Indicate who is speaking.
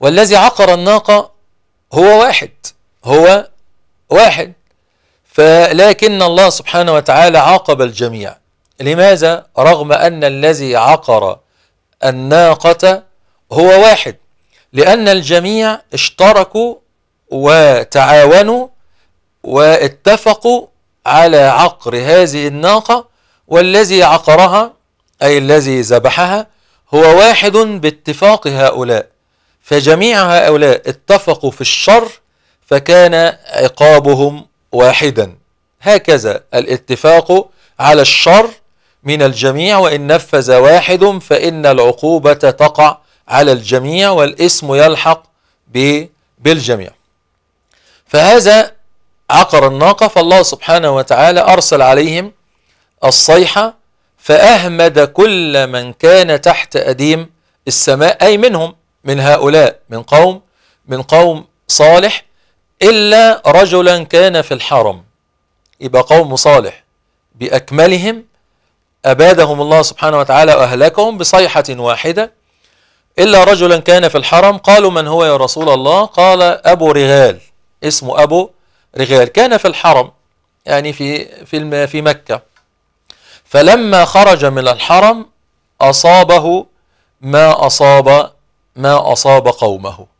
Speaker 1: والذي عقر الناقة هو واحد هو واحد فلكن الله سبحانه وتعالى عاقب الجميع لماذا رغم أن الذي عقر الناقة هو واحد لأن الجميع اشتركوا وتعاونوا واتفقوا على عقر هذه الناقة والذي عقرها أي الذي ذبحها هو واحد باتفاق هؤلاء فجميع هؤلاء اتفقوا في الشر فكان عقابهم واحدا هكذا الاتفاق على الشر من الجميع وإن نفذ واحد فإن العقوبة تقع على الجميع والاسم يلحق بالجميع فهذا عقر الناقة فالله سبحانه وتعالى أرسل عليهم الصيحة فأهمد كل من كان تحت أديم السماء أي منهم من هؤلاء من قوم من قوم صالح إلا رجلا كان في الحرم يبقى قوم صالح بأكملهم أبادهم الله سبحانه وتعالى وأهلكهم بصيحة واحدة إلا رجلا كان في الحرم قالوا من هو يا رسول الله قال أبو رغال اسمه أبو رغال كان في الحرم يعني في في في مكة فلما خرج من الحرم أصابه ما أصاب ما أصاب قومه